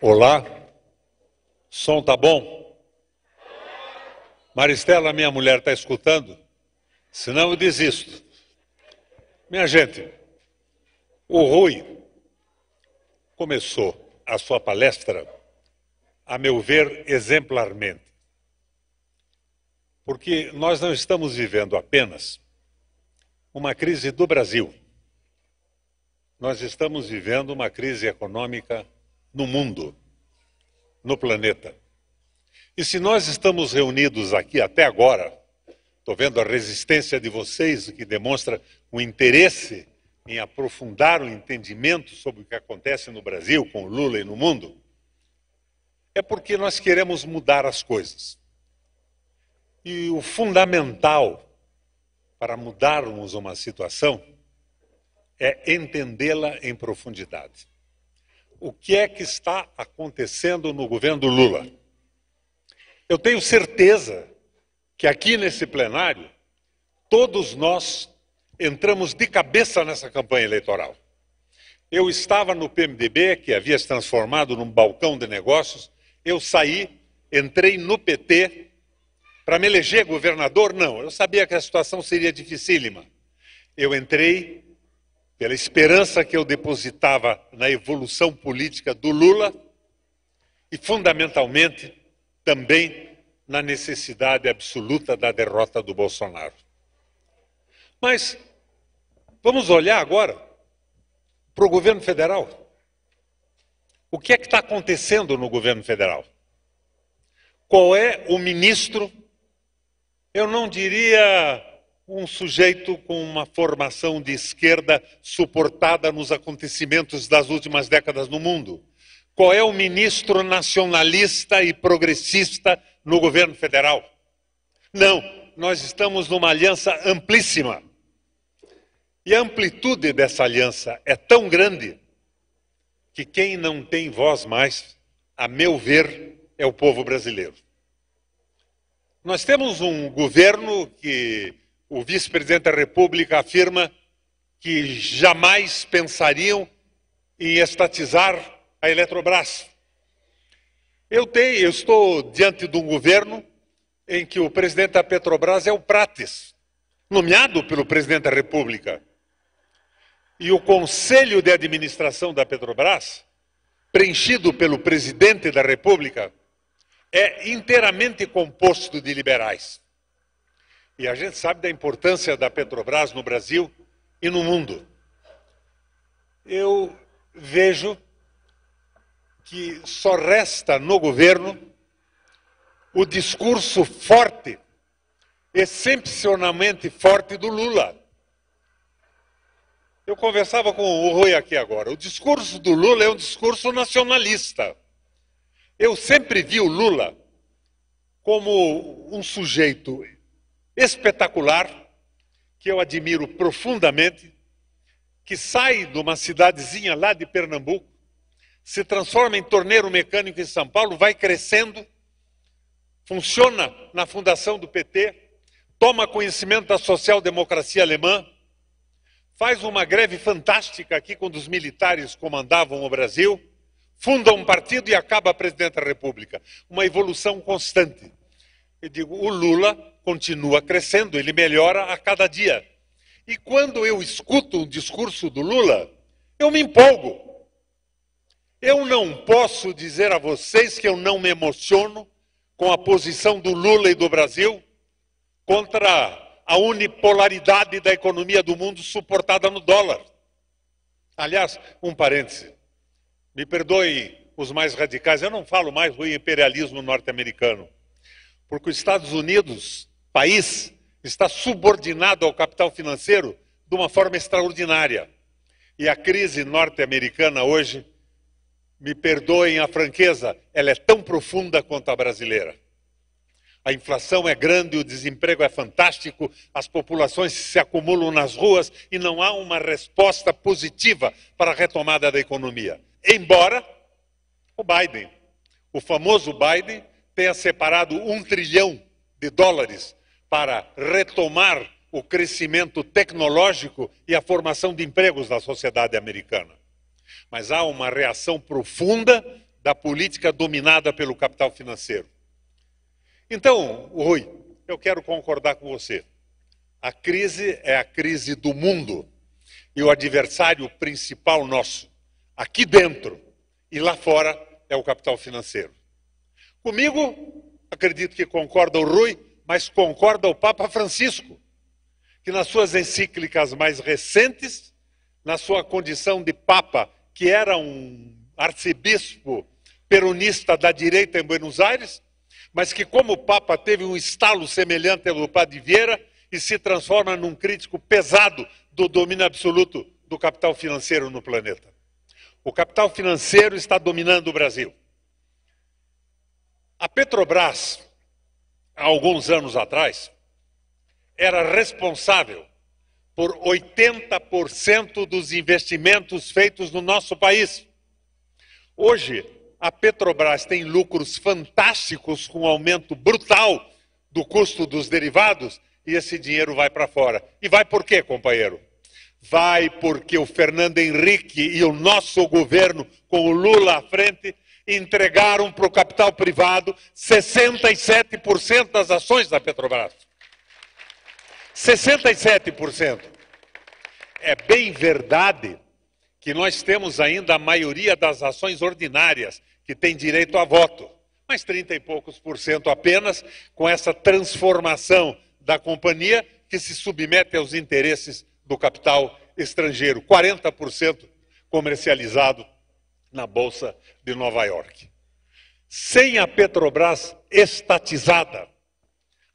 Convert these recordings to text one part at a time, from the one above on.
Olá. Som tá bom? Maristela, minha mulher, está escutando? Senão eu desisto. Minha gente, o Rui começou a sua palestra, a meu ver, exemplarmente. Porque nós não estamos vivendo apenas uma crise do Brasil. Nós estamos vivendo uma crise econômica no mundo, no planeta. E se nós estamos reunidos aqui até agora, estou vendo a resistência de vocês, o que demonstra o interesse em aprofundar o entendimento sobre o que acontece no Brasil, com Lula e no mundo, é porque nós queremos mudar as coisas. E o fundamental para mudarmos uma situação é entendê-la em profundidade o que é que está acontecendo no governo Lula. Eu tenho certeza que aqui nesse plenário, todos nós entramos de cabeça nessa campanha eleitoral. Eu estava no PMDB, que havia se transformado num balcão de negócios, eu saí, entrei no PT para me eleger governador, não. Eu sabia que a situação seria dificílima. Eu entrei pela esperança que eu depositava na evolução política do Lula e, fundamentalmente, também na necessidade absoluta da derrota do Bolsonaro. Mas vamos olhar agora para o governo federal. O que é que está acontecendo no governo federal? Qual é o ministro? Eu não diria um sujeito com uma formação de esquerda suportada nos acontecimentos das últimas décadas no mundo? Qual é o ministro nacionalista e progressista no governo federal? Não, nós estamos numa aliança amplíssima. E a amplitude dessa aliança é tão grande que quem não tem voz mais, a meu ver, é o povo brasileiro. Nós temos um governo que o vice-presidente da República afirma que jamais pensariam em estatizar a Eletrobras. Eu, tenho, eu estou diante de um governo em que o presidente da Petrobras é o Prates, nomeado pelo presidente da República. E o conselho de administração da Petrobras, preenchido pelo presidente da República, é inteiramente composto de liberais. E a gente sabe da importância da Petrobras no Brasil e no mundo. Eu vejo que só resta no governo o discurso forte, excepcionalmente forte do Lula. Eu conversava com o Rui aqui agora. O discurso do Lula é um discurso nacionalista. Eu sempre vi o Lula como um sujeito espetacular, que eu admiro profundamente, que sai de uma cidadezinha lá de Pernambuco, se transforma em torneiro mecânico em São Paulo, vai crescendo, funciona na fundação do PT, toma conhecimento da social-democracia alemã, faz uma greve fantástica aqui quando os militares comandavam o Brasil, funda um partido e acaba presidente da República. Uma evolução constante. Eu digo, o Lula continua crescendo, ele melhora a cada dia. E quando eu escuto um discurso do Lula, eu me empolgo. Eu não posso dizer a vocês que eu não me emociono com a posição do Lula e do Brasil contra a unipolaridade da economia do mundo suportada no dólar. Aliás, um parêntese. Me perdoe os mais radicais, eu não falo mais do imperialismo norte-americano, porque os Estados Unidos país está subordinado ao capital financeiro de uma forma extraordinária. E a crise norte-americana hoje, me perdoem a franqueza, ela é tão profunda quanto a brasileira. A inflação é grande, o desemprego é fantástico, as populações se acumulam nas ruas e não há uma resposta positiva para a retomada da economia. Embora o Biden, o famoso Biden, tenha separado um trilhão de dólares para retomar o crescimento tecnológico e a formação de empregos na sociedade americana. Mas há uma reação profunda da política dominada pelo capital financeiro. Então, Rui, eu quero concordar com você. A crise é a crise do mundo e o adversário principal nosso, aqui dentro e lá fora, é o capital financeiro. Comigo, acredito que concorda o Rui, mas concorda o Papa Francisco, que nas suas encíclicas mais recentes, na sua condição de Papa, que era um arcebispo peronista da direita em Buenos Aires, mas que, como Papa, teve um estalo semelhante ao do Padre Vieira e se transforma num crítico pesado do domínio absoluto do capital financeiro no planeta. O capital financeiro está dominando o Brasil. A Petrobras, há alguns anos atrás, era responsável por 80% dos investimentos feitos no nosso país. Hoje, a Petrobras tem lucros fantásticos com um aumento brutal do custo dos derivados e esse dinheiro vai para fora. E vai por quê, companheiro? Vai porque o Fernando Henrique e o nosso governo, com o Lula à frente, entregaram para o capital privado 67% das ações da Petrobras. 67%. É bem verdade que nós temos ainda a maioria das ações ordinárias que tem direito a voto, mas 30 e poucos por cento apenas com essa transformação da companhia que se submete aos interesses do capital estrangeiro, 40% comercializado na bolsa de Nova York. Sem a Petrobras estatizada,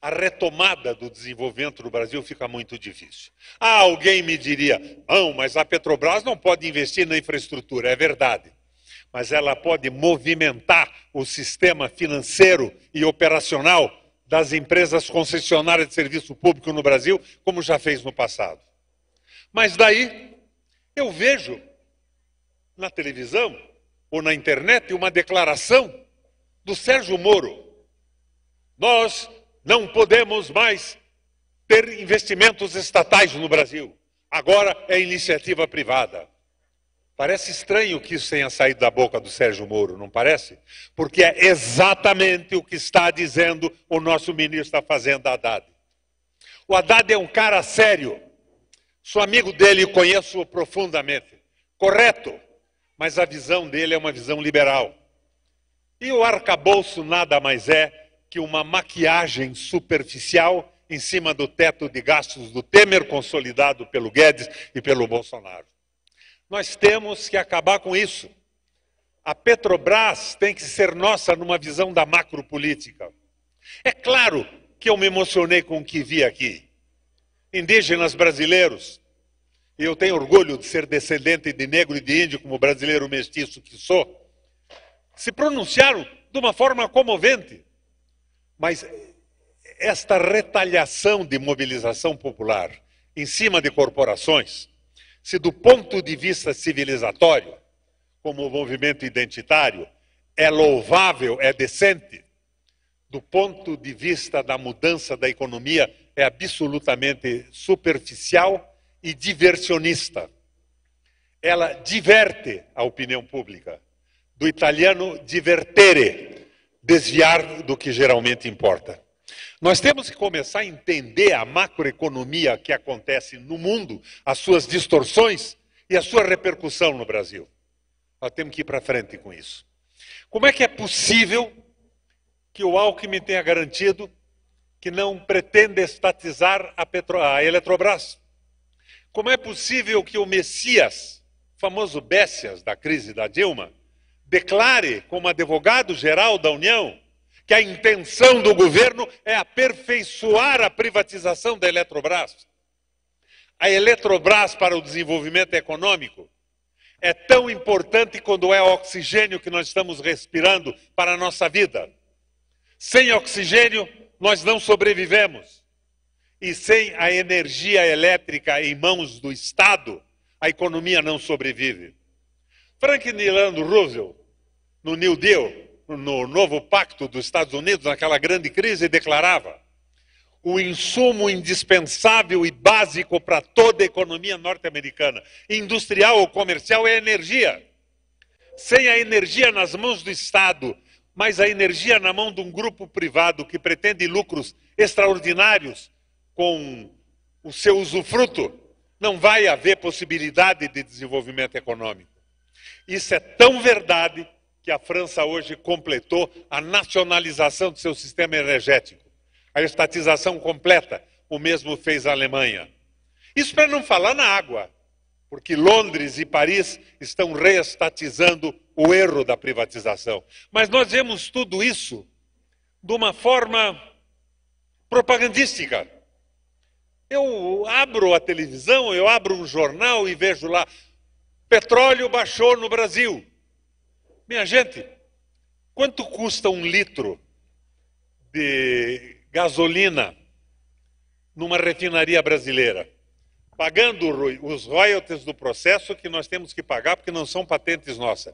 a retomada do desenvolvimento do Brasil fica muito difícil. Ah, alguém me diria, não, mas a Petrobras não pode investir na infraestrutura. É verdade. Mas ela pode movimentar o sistema financeiro e operacional das empresas concessionárias de serviço público no Brasil, como já fez no passado. Mas daí eu vejo na televisão ou na internet uma declaração do Sérgio Moro. Nós não podemos mais ter investimentos estatais no Brasil. Agora é iniciativa privada. Parece estranho que isso tenha saído da boca do Sérgio Moro, não parece? Porque é exatamente o que está dizendo o nosso ministro da Fazenda Haddad. O Haddad é um cara sério. Sou amigo dele e conheço profundamente. Correto mas a visão dele é uma visão liberal. E o arcabouço nada mais é que uma maquiagem superficial em cima do teto de gastos do Temer, consolidado pelo Guedes e pelo Bolsonaro. Nós temos que acabar com isso. A Petrobras tem que ser nossa numa visão da macropolítica. É claro que eu me emocionei com o que vi aqui. Indígenas brasileiros, eu tenho orgulho de ser descendente de negro e de índio, como brasileiro mestiço que sou, se pronunciaram de uma forma comovente. Mas esta retaliação de mobilização popular em cima de corporações, se do ponto de vista civilizatório, como movimento identitário, é louvável, é decente, do ponto de vista da mudança da economia, é absolutamente superficial e diversionista. Ela diverte a opinião pública. Do italiano divertere, desviar do que geralmente importa. Nós temos que começar a entender a macroeconomia que acontece no mundo, as suas distorções e a sua repercussão no Brasil. Nós temos que ir para frente com isso. Como é que é possível que o Alckmin tenha garantido que não pretende estatizar a, Petro... a Eletrobras? Como é possível que o Messias, famoso Bécias da crise da Dilma, declare, como advogado geral da União, que a intenção do governo é aperfeiçoar a privatização da Eletrobras? A Eletrobras para o desenvolvimento econômico é tão importante quando é o oxigênio que nós estamos respirando para a nossa vida. Sem oxigênio, nós não sobrevivemos e sem a energia elétrica em mãos do Estado, a economia não sobrevive. Franklin Delano Roosevelt, no New Deal, no novo pacto dos Estados Unidos, naquela grande crise, declarava: o insumo indispensável e básico para toda a economia norte-americana, industrial ou comercial, é a energia. Sem a energia nas mãos do Estado, mas a energia na mão de um grupo privado que pretende lucros extraordinários com o seu usufruto, não vai haver possibilidade de desenvolvimento econômico. Isso é tão verdade que a França hoje completou a nacionalização do seu sistema energético, a estatização completa. O mesmo fez a Alemanha. Isso para não falar na água, porque Londres e Paris estão reestatizando o erro da privatização. Mas nós vemos tudo isso de uma forma propagandística. Eu abro a televisão, eu abro um jornal e vejo lá: petróleo baixou no Brasil. Minha gente, quanto custa um litro de gasolina numa refinaria brasileira? Pagando os royalties do processo que nós temos que pagar, porque não são patentes nossas.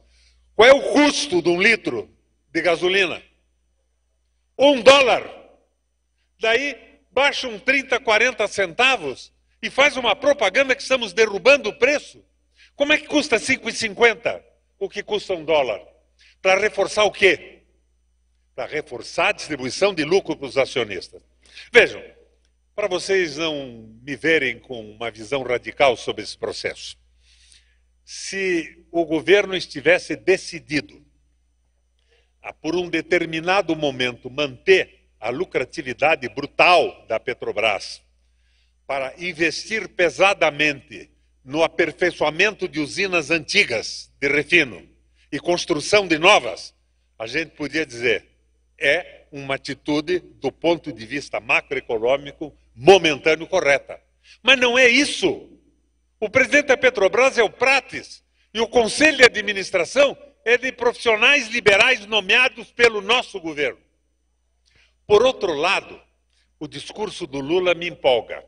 Qual é o custo de um litro de gasolina? Um dólar. Daí baixa um 30, 40 centavos e faz uma propaganda que estamos derrubando o preço? Como é que custa 5,50 o que custa um dólar? Para reforçar o quê? Para reforçar a distribuição de lucro para os acionistas. Vejam, para vocês não me verem com uma visão radical sobre esse processo. Se o governo estivesse decidido a, por um determinado momento, manter a lucratividade brutal da Petrobras para investir pesadamente no aperfeiçoamento de usinas antigas de refino e construção de novas, a gente podia dizer é uma atitude do ponto de vista macroeconômico momentâneo correta. Mas não é isso. O presidente da Petrobras é o Prates e o conselho de administração é de profissionais liberais nomeados pelo nosso governo. Por outro lado, o discurso do Lula me empolga,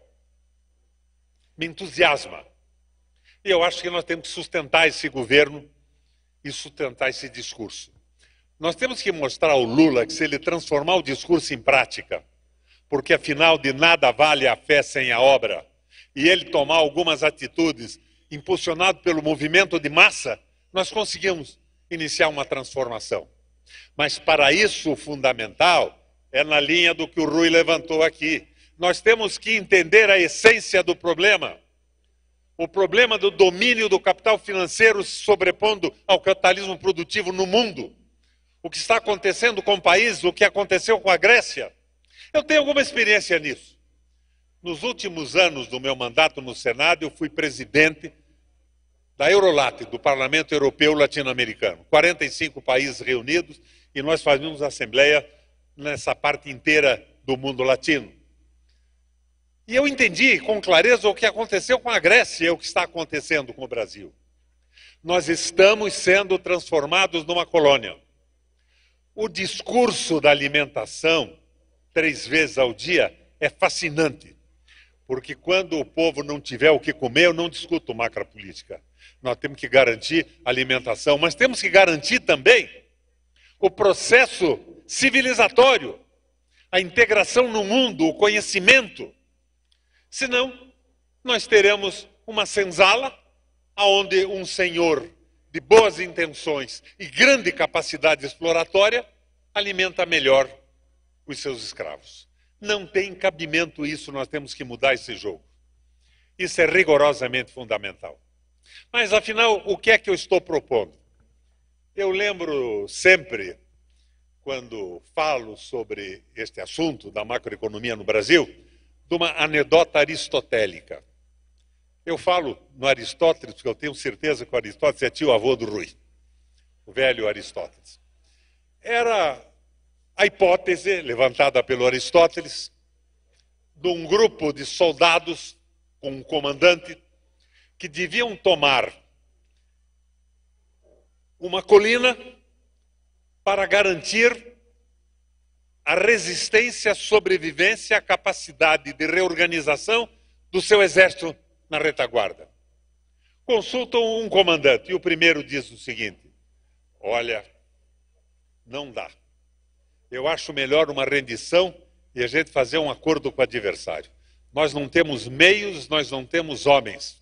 me entusiasma. E eu acho que nós temos que sustentar esse governo e sustentar esse discurso. Nós temos que mostrar ao Lula que se ele transformar o discurso em prática, porque afinal de nada vale a fé sem a obra, e ele tomar algumas atitudes impulsionado pelo movimento de massa, nós conseguimos iniciar uma transformação. Mas para isso o fundamental é na linha do que o Rui levantou aqui. Nós temos que entender a essência do problema. O problema do domínio do capital financeiro se sobrepondo ao capitalismo produtivo no mundo. O que está acontecendo com o país, o que aconteceu com a Grécia. Eu tenho alguma experiência nisso. Nos últimos anos do meu mandato no Senado, eu fui presidente da Eurolat, do Parlamento Europeu Latino-Americano. 45 países reunidos e nós fazíamos assembleia nessa parte inteira do mundo latino. E eu entendi com clareza o que aconteceu com a Grécia e o que está acontecendo com o Brasil. Nós estamos sendo transformados numa colônia. O discurso da alimentação, três vezes ao dia, é fascinante. Porque quando o povo não tiver o que comer, eu não discuto macro política. Nós temos que garantir alimentação, mas temos que garantir também o processo civilizatório, a integração no mundo, o conhecimento. Senão, nós teremos uma senzala aonde um senhor de boas intenções e grande capacidade exploratória alimenta melhor os seus escravos. Não tem cabimento isso, nós temos que mudar esse jogo. Isso é rigorosamente fundamental. Mas afinal, o que é que eu estou propondo? Eu lembro sempre, quando falo sobre este assunto da macroeconomia no Brasil, de uma anedota aristotélica. Eu falo no Aristóteles, porque eu tenho certeza que o Aristóteles é tio-avô do Rui, o velho Aristóteles. Era a hipótese levantada pelo Aristóteles de um grupo de soldados com um comandante que deviam tomar uma colina para garantir a resistência, a sobrevivência, a capacidade de reorganização do seu exército na retaguarda. Consultam um comandante e o primeiro diz o seguinte: Olha, não dá. Eu acho melhor uma rendição e a gente fazer um acordo com o adversário. Nós não temos meios, nós não temos homens.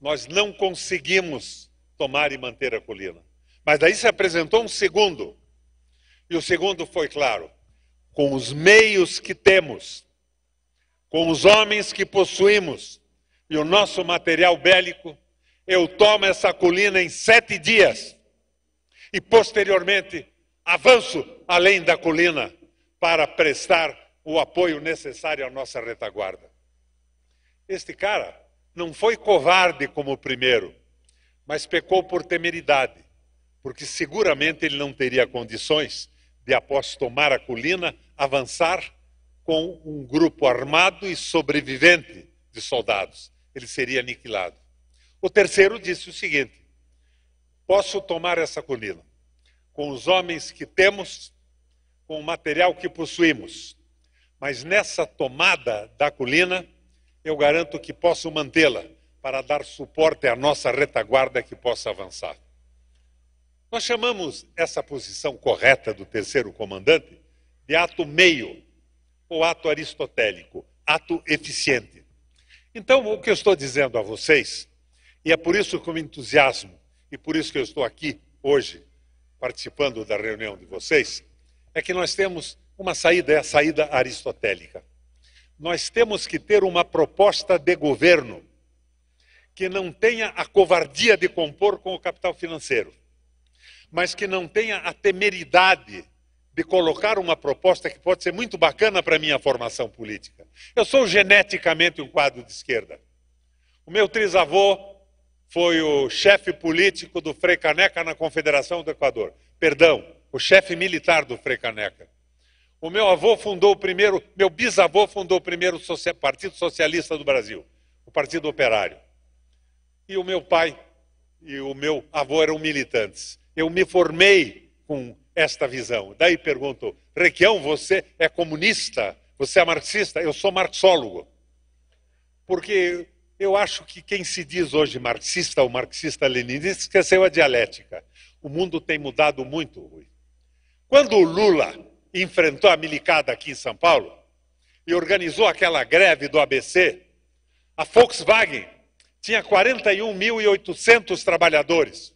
Nós não conseguimos tomar e manter a colina. Mas daí se apresentou um segundo. E o segundo foi claro: com os meios que temos, com os homens que possuímos e o nosso material bélico, eu tomo essa colina em sete dias e posteriormente avanço além da colina para prestar o apoio necessário à nossa retaguarda. Este cara não foi covarde como o primeiro mas pecou por temeridade, porque seguramente ele não teria condições de, após tomar a colina, avançar com um grupo armado e sobrevivente de soldados. Ele seria aniquilado. O terceiro disse o seguinte: Posso tomar essa colina com os homens que temos, com o material que possuímos, mas nessa tomada da colina, eu garanto que posso mantê-la para dar suporte à nossa retaguarda que possa avançar. Nós chamamos essa posição correta do terceiro comandante de ato meio, ou ato aristotélico, ato eficiente. Então, o que eu estou dizendo a vocês, e é por isso que eu me entusiasmo, e por isso que eu estou aqui hoje, participando da reunião de vocês, é que nós temos uma saída, é a saída aristotélica. Nós temos que ter uma proposta de governo que não tenha a covardia de compor com o capital financeiro, mas que não tenha a temeridade de colocar uma proposta que pode ser muito bacana para a minha formação política. Eu sou geneticamente um quadro de esquerda. O meu trisavô foi o chefe político do Frei Caneca na Confederação do Equador. Perdão, o chefe militar do Frei Caneca. O meu avô fundou o primeiro, meu bisavô fundou o primeiro Partido Socialista do Brasil, o Partido Operário e o meu pai e o meu avô eram militantes. Eu me formei com esta visão. Daí pergunto, Requião, você é comunista? Você é marxista? Eu sou marxólogo. Porque eu acho que quem se diz hoje marxista ou marxista-leninista esqueceu a dialética. O mundo tem mudado muito, Rui. Quando o Lula enfrentou a milicada aqui em São Paulo e organizou aquela greve do ABC, a Volkswagen tinha 41.800 trabalhadores.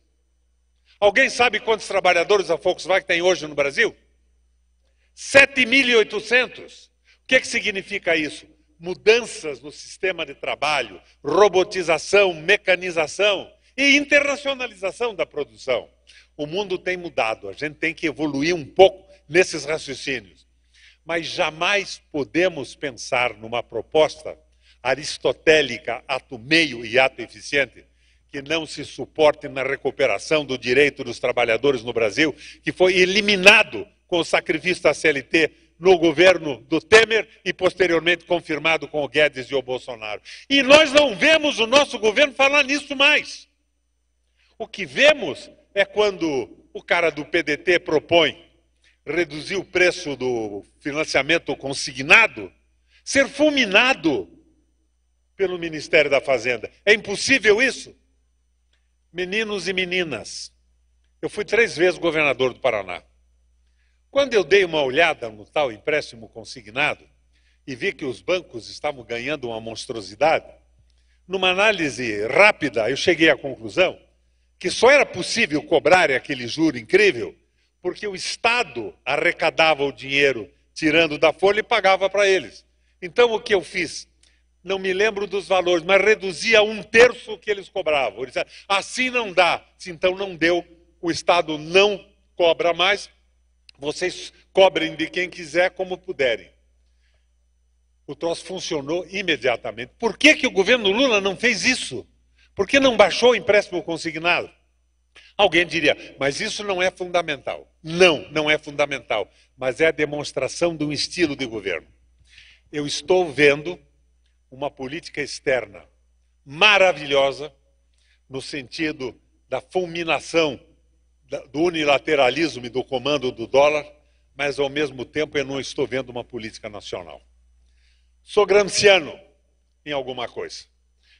Alguém sabe quantos trabalhadores a Volkswagen tem hoje no Brasil? 7.800. O que, é que significa isso? Mudanças no sistema de trabalho, robotização, mecanização e internacionalização da produção. O mundo tem mudado, a gente tem que evoluir um pouco nesses raciocínios. Mas jamais podemos pensar numa proposta aristotélica ato meio e ato eficiente, que não se suporte na recuperação do direito dos trabalhadores no Brasil, que foi eliminado com o sacrifício da CLT no governo do Temer e posteriormente confirmado com o Guedes e o Bolsonaro. E nós não vemos o nosso governo falar nisso mais. O que vemos é quando o cara do PDT propõe reduzir o preço do financiamento consignado, ser fulminado pelo Ministério da Fazenda. É impossível isso? Meninos e meninas, eu fui três vezes governador do Paraná. Quando eu dei uma olhada no tal empréstimo consignado e vi que os bancos estavam ganhando uma monstruosidade, numa análise rápida eu cheguei à conclusão que só era possível cobrar aquele juro incrível porque o Estado arrecadava o dinheiro tirando da folha e pagava para eles. Então o que eu fiz? não me lembro dos valores, mas reduzia um terço o que eles cobravam. Eles disseram, assim não dá. Então não deu, o Estado não cobra mais, vocês cobrem de quem quiser como puderem. O troço funcionou imediatamente. Por que, que o governo Lula não fez isso? Por que não baixou o empréstimo consignado? Alguém diria, mas isso não é fundamental. Não, não é fundamental, mas é a demonstração de um estilo de governo. Eu estou vendo uma política externa maravilhosa, no sentido da fulminação do unilateralismo e do comando do dólar, mas ao mesmo tempo eu não estou vendo uma política nacional. Sou gramsciano em alguma coisa.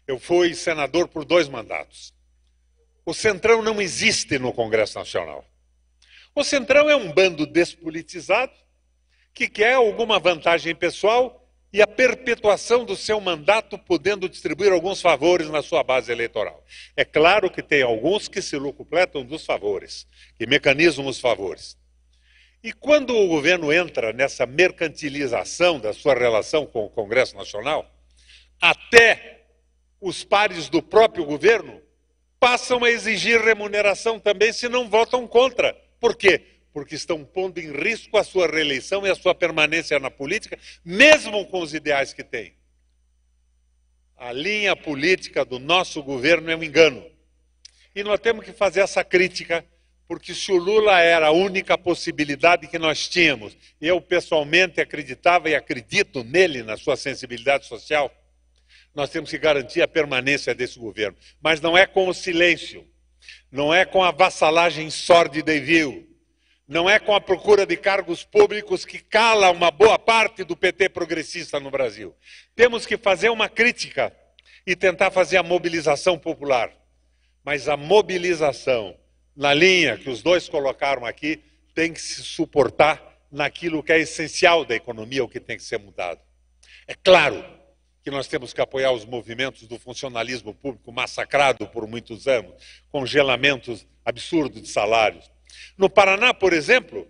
Eu fui senador por dois mandatos. O Centrão não existe no Congresso Nacional. O Centrão é um bando despolitizado que quer alguma vantagem pessoal e a perpetuação do seu mandato, podendo distribuir alguns favores na sua base eleitoral. É claro que tem alguns que se lucupletam dos favores, que mecanizam os favores. E quando o governo entra nessa mercantilização da sua relação com o Congresso Nacional, até os pares do próprio governo passam a exigir remuneração também se não votam contra. Por quê? porque estão pondo em risco a sua reeleição e a sua permanência na política, mesmo com os ideais que têm. A linha política do nosso governo é um engano. E nós temos que fazer essa crítica, porque se o Lula era a única possibilidade que nós tínhamos, eu pessoalmente acreditava e acredito nele, na sua sensibilidade social, nós temos que garantir a permanência desse governo. Mas não é com o silêncio, não é com a vassalagem sórdida e vil, não é com a procura de cargos públicos que cala uma boa parte do PT progressista no Brasil. Temos que fazer uma crítica e tentar fazer a mobilização popular. Mas a mobilização, na linha que os dois colocaram aqui, tem que se suportar naquilo que é essencial da economia, o que tem que ser mudado. É claro que nós temos que apoiar os movimentos do funcionalismo público massacrado por muitos anos, congelamentos absurdos de salários, no Paraná, por exemplo,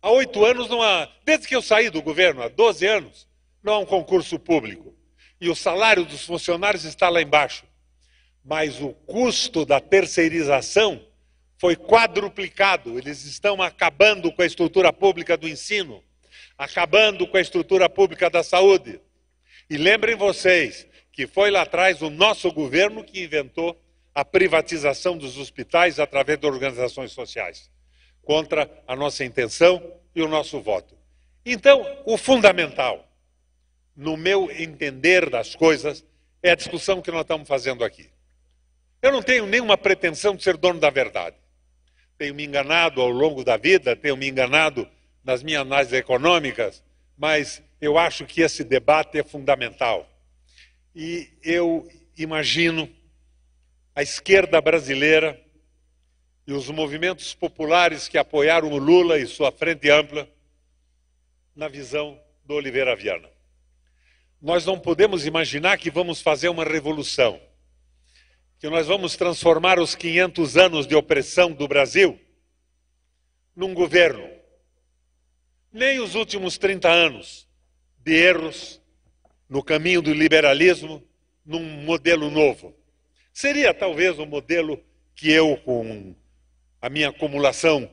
há oito anos não há, desde que eu saí do governo, há 12 anos, não há um concurso público. E o salário dos funcionários está lá embaixo. Mas o custo da terceirização foi quadruplicado. Eles estão acabando com a estrutura pública do ensino, acabando com a estrutura pública da saúde. E lembrem vocês que foi lá atrás o nosso governo que inventou a privatização dos hospitais através de organizações sociais, contra a nossa intenção e o nosso voto. Então, o fundamental, no meu entender das coisas, é a discussão que nós estamos fazendo aqui. Eu não tenho nenhuma pretensão de ser dono da verdade. Tenho me enganado ao longo da vida, tenho me enganado nas minhas análises econômicas, mas eu acho que esse debate é fundamental. E eu imagino a esquerda brasileira e os movimentos populares que apoiaram o Lula e sua frente ampla na visão do Oliveira Viana. Nós não podemos imaginar que vamos fazer uma revolução, que nós vamos transformar os 500 anos de opressão do Brasil num governo. Nem os últimos 30 anos de erros no caminho do liberalismo num modelo novo. Seria talvez o um modelo que eu, com a minha acumulação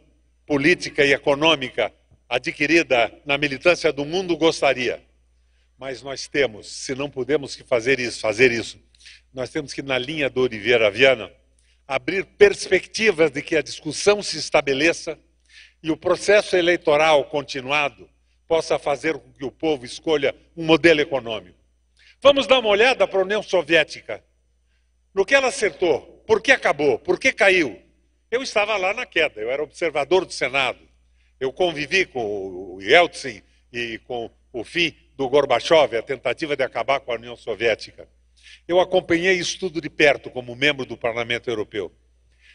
política e econômica adquirida na militância do mundo, gostaria. Mas nós temos, se não podemos que fazer isso, fazer isso, nós temos que, na linha do Oliveira Viana, abrir perspectivas de que a discussão se estabeleça e o processo eleitoral continuado possa fazer com que o povo escolha um modelo econômico. Vamos dar uma olhada para a União Soviética. No que ela acertou? Por que acabou? Por que caiu? Eu estava lá na queda, eu era observador do Senado. Eu convivi com o Yeltsin e com o fim do Gorbachev, a tentativa de acabar com a União Soviética. Eu acompanhei isso tudo de perto como membro do Parlamento Europeu.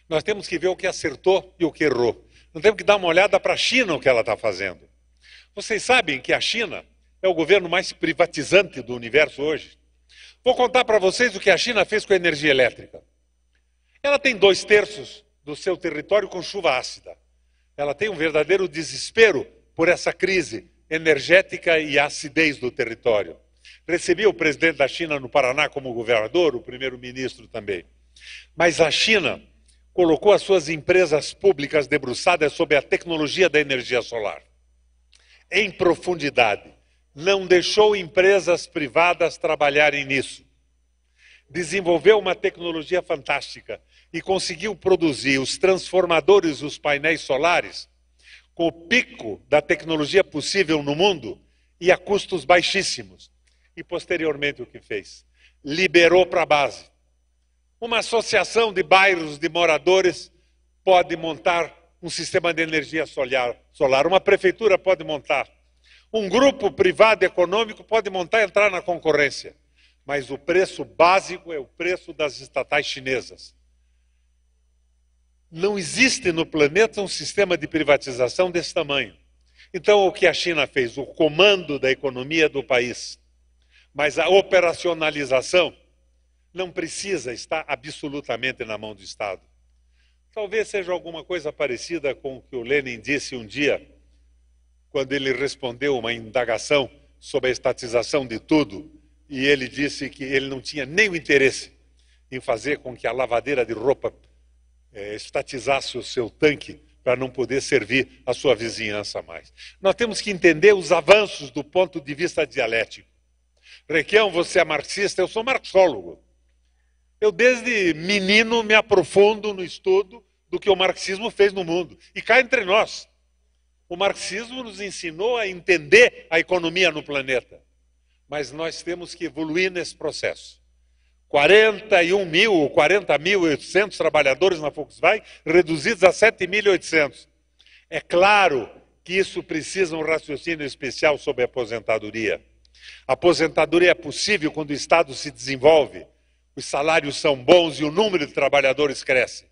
Nós temos que ver o que acertou e o que errou. Nós temos que dar uma olhada para a China o que ela está fazendo. Vocês sabem que a China é o governo mais privatizante do universo hoje. Vou contar para vocês o que a China fez com a energia elétrica. Ela tem dois terços do seu território com chuva ácida. Ela tem um verdadeiro desespero por essa crise energética e acidez do território. Recebi o presidente da China no Paraná como governador, o primeiro-ministro também. Mas a China colocou as suas empresas públicas debruçadas sobre a tecnologia da energia solar, em profundidade não deixou empresas privadas trabalharem nisso. Desenvolveu uma tecnologia fantástica e conseguiu produzir os transformadores, os painéis solares, com o pico da tecnologia possível no mundo e a custos baixíssimos. E posteriormente o que fez? Liberou para a base. Uma associação de bairros de moradores pode montar um sistema de energia solar, solar. Uma prefeitura pode montar um grupo privado econômico pode montar e entrar na concorrência, mas o preço básico é o preço das estatais chinesas. Não existe no planeta um sistema de privatização desse tamanho. Então, o que a China fez? O comando da economia do país, mas a operacionalização não precisa estar absolutamente na mão do Estado. Talvez seja alguma coisa parecida com o que o Lenin disse um dia quando ele respondeu uma indagação sobre a estatização de tudo, e ele disse que ele não tinha nenhum interesse em fazer com que a lavadeira de roupa é, estatizasse o seu tanque para não poder servir a sua vizinhança mais. Nós temos que entender os avanços do ponto de vista dialético. Requião, você é marxista, eu sou marxólogo. Eu, desde menino, me aprofundo no estudo do que o marxismo fez no mundo. E cá entre nós, o marxismo nos ensinou a entender a economia no planeta, mas nós temos que evoluir nesse processo. 41 mil ou 40.800 trabalhadores na Volkswagen, reduzidos a 7.800. É claro que isso precisa um raciocínio especial sobre aposentadoria. A aposentadoria é possível quando o Estado se desenvolve, os salários são bons e o número de trabalhadores cresce.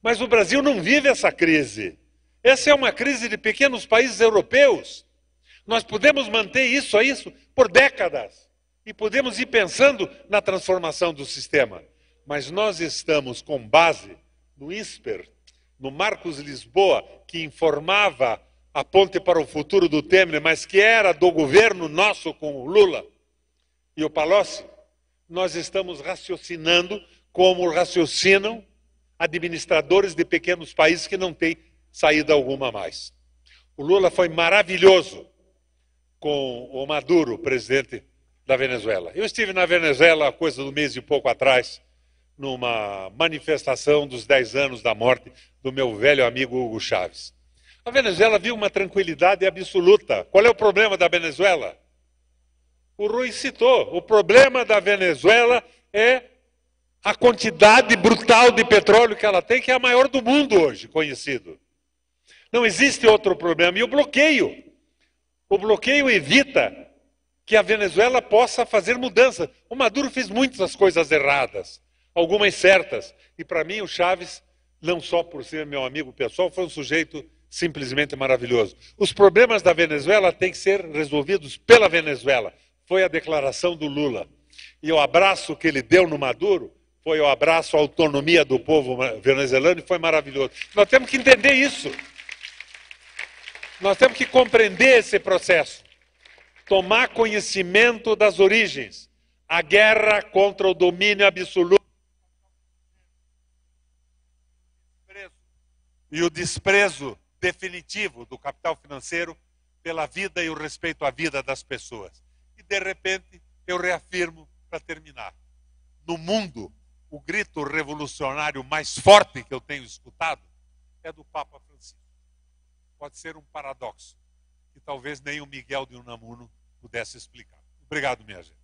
Mas o Brasil não vive essa crise. Essa é uma crise de pequenos países europeus. Nós podemos manter isso a isso por décadas e podemos ir pensando na transformação do sistema. Mas nós estamos com base no ISPER, no Marcos Lisboa, que informava a ponte para o futuro do Temer, mas que era do governo nosso com o Lula e o Palocci. Nós estamos raciocinando como raciocinam administradores de pequenos países que não têm saída alguma mais. O Lula foi maravilhoso com o Maduro, presidente da Venezuela. Eu estive na Venezuela, coisa do mês e pouco atrás, numa manifestação dos 10 anos da morte do meu velho amigo Hugo Chávez. A Venezuela viu uma tranquilidade absoluta. Qual é o problema da Venezuela? O Rui citou: o problema da Venezuela é a quantidade brutal de petróleo que ela tem, que é a maior do mundo hoje, conhecido. Não existe outro problema. E o bloqueio. O bloqueio evita que a Venezuela possa fazer mudança. O Maduro fez muitas coisas erradas, algumas certas. E para mim, o Chaves, não só por ser meu amigo pessoal, foi um sujeito simplesmente maravilhoso. Os problemas da Venezuela têm que ser resolvidos pela Venezuela. Foi a declaração do Lula. E o abraço que ele deu no Maduro foi o abraço à autonomia do povo venezuelano e foi maravilhoso. Nós temos que entender isso. Nós temos que compreender esse processo, tomar conhecimento das origens. A guerra contra o domínio absoluto e o desprezo definitivo do capital financeiro pela vida e o respeito à vida das pessoas. E de repente, eu reafirmo para terminar. No mundo, o grito revolucionário mais forte que eu tenho escutado é do Papa Francisco pode ser um paradoxo que talvez nem o Miguel de Unamuno pudesse explicar. Obrigado, minha gente.